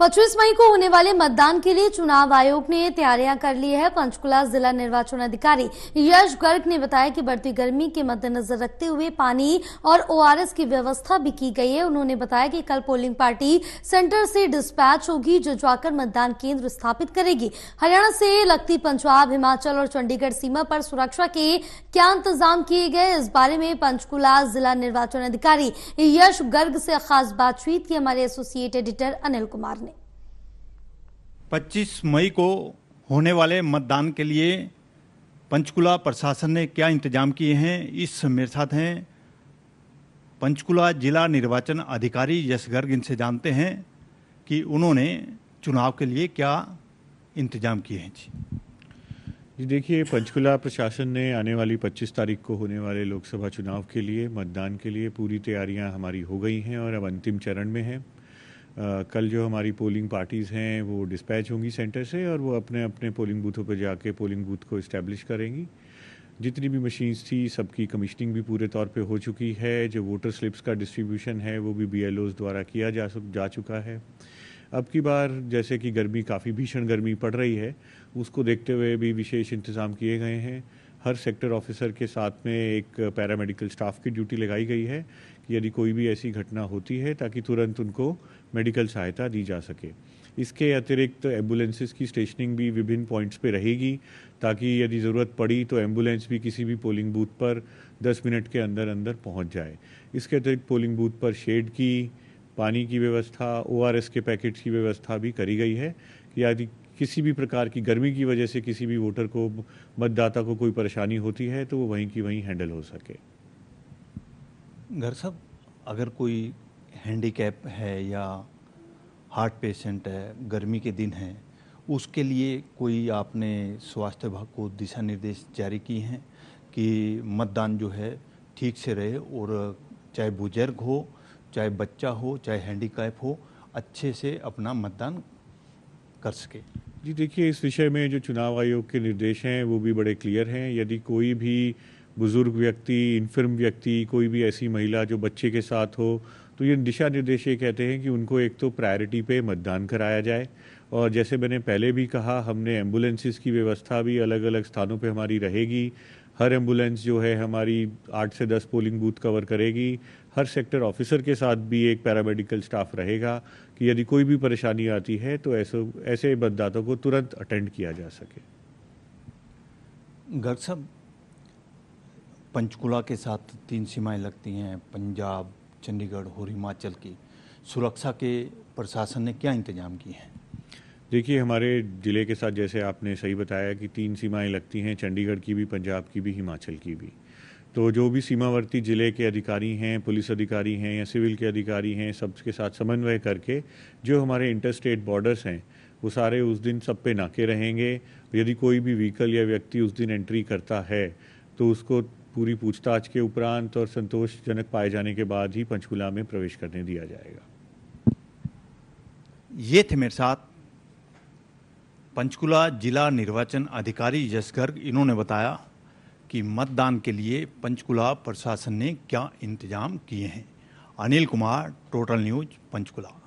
पच्चीस मई को होने वाले मतदान के लिए चुनाव आयोग ने तैयारियां कर ली है पंचकुला जिला निर्वाचन अधिकारी यश गर्ग ने बताया कि बढ़ती गर्मी के मद्देनजर रखते हुए पानी और ओआरएस की व्यवस्था भी की गई है उन्होंने बताया कि कल पोलिंग पार्टी सेंटर से डिस्पैच होगी जो जाकर मतदान केंद्र स्थापित करेगी हरियाणा से लगती पंजाब हिमाचल और चंडीगढ़ सीमा पर सुरक्षा के क्या इंतजाम किए गए इस बारे में पंचकुला जिला निर्वाचन अधिकारी यश गर्ग से खास बातचीत की हमारे एसोसिएट एडिटर अनिल कुमार ने 25 मई को होने वाले मतदान के लिए पंचकुला प्रशासन ने क्या इंतजाम किए हैं इस मेरे साथ हैं पंचकुला जिला निर्वाचन अधिकारी यश गर्ग इनसे जानते हैं कि उन्होंने चुनाव के लिए क्या इंतजाम किए हैं जी जी देखिए पंचकुला प्रशासन ने आने वाली 25 तारीख को होने वाले लोकसभा चुनाव के लिए मतदान के लिए पूरी तैयारियां हमारी हो गई हैं और अब अंतिम चरण में हैं कल जो हमारी पोलिंग पार्टीज़ हैं वो डिस्पैच होंगी सेंटर से और वो अपने अपने पोलिंग बूथों पर जाके पोलिंग बूथ को इस्टेब्लिश करेंगी जितनी भी मशीन्स थी सबकी कमिश्निंग भी पूरे तौर पे हो चुकी है जो वोटर स्लिप्स का डिस्ट्रीब्यूशन है वो भी बी द्वारा किया जा जा चुका है अब की बार जैसे कि गर्मी काफ़ी भीषण गर्मी पड़ रही है उसको देखते हुए भी विशेष इंतज़ाम किए गए हैं हर सेक्टर ऑफिसर के साथ में एक पैरामेडिकल स्टाफ की ड्यूटी लगाई गई है कि यदि कोई भी ऐसी घटना होती है ताकि तुरंत उनको मेडिकल सहायता दी जा सके इसके अतिरिक्त तो एम्बुलेंसेज की स्टेशनिंग भी विभिन्न पॉइंट्स पे रहेगी ताकि यदि ज़रूरत पड़ी तो एम्बुलेंस भी किसी भी पोलिंग बूथ पर 10 मिनट के अंदर अंदर पहुंच जाए इसके अतिरिक्त पोलिंग बूथ पर शेड की पानी की व्यवस्था ओ के पैकेट की व्यवस्था भी करी गई है कि यदि किसी भी प्रकार की गर्मी की वजह से किसी भी वोटर को मतदाता को कोई परेशानी होती है तो वो वहीं की वहीं हैंडल हो सके घर साहब अगर कोई हैंडीकैप है या हार्ट पेशेंट है गर्मी के दिन है उसके लिए कोई आपने स्वास्थ्य विभाग को दिशा निर्देश जारी किए हैं कि मतदान जो है ठीक से रहे और चाहे बुजुर्ग हो चाहे बच्चा हो चाहे हैंडीकैप हो अच्छे से अपना मतदान कर सके जी देखिए इस विषय में जो चुनाव आयोग के निर्देश हैं वो भी बड़े क्लियर हैं यदि कोई भी बुज़ुर्ग व्यक्ति इनफर्म व्यक्ति कोई भी ऐसी महिला जो बच्चे के साथ हो तो ये दिशा निर्देश ये कहते हैं कि उनको एक तो प्रायोरिटी पे मतदान कराया जाए और जैसे मैंने पहले भी कहा हमने एम्बुलेंसेस की व्यवस्था भी अलग अलग स्थानों पे हमारी रहेगी हर एम्बुलेंस जो है हमारी आठ से दस पोलिंग बूथ कवर करेगी हर सेक्टर ऑफिसर के साथ भी एक पैरामेडिकल स्टाफ रहेगा कि यदि कोई भी परेशानी आती है तो ऐसे ऐसे मतदाताओं को तुरंत अटेंड किया जा सके गर्ग साहब पंचकुला के साथ तीन सीमाएं लगती हैं पंजाब चंडीगढ़ और हिमाचल की सुरक्षा के प्रशासन ने क्या इंतजाम किए हैं देखिए हमारे ज़िले के साथ जैसे आपने सही बताया कि तीन सीमाएं लगती हैं चंडीगढ़ की भी पंजाब की भी हिमाचल की भी तो जो भी सीमावर्ती ज़िले के अधिकारी हैं पुलिस अधिकारी हैं या सिविल के अधिकारी हैं सबके साथ समन्वय करके जो हमारे इंटर स्टेट बॉर्डर्स हैं वो सारे उस दिन सब पे नाके रहेंगे यदि कोई भी व्हीकल या व्यक्ति उस दिन एंट्री करता है तो उसको पूरी पूछताछ के उपरांत और संतोषजनक पाए जाने के बाद ही पंचकूला में प्रवेश करने दिया जाएगा ये थे मेरे साथ पंचकुला जिला निर्वाचन अधिकारी जसगर्ग इन्होंने बताया कि मतदान के लिए पंचकुला प्रशासन ने क्या इंतजाम किए हैं अनिल कुमार टोटल न्यूज पंचकुला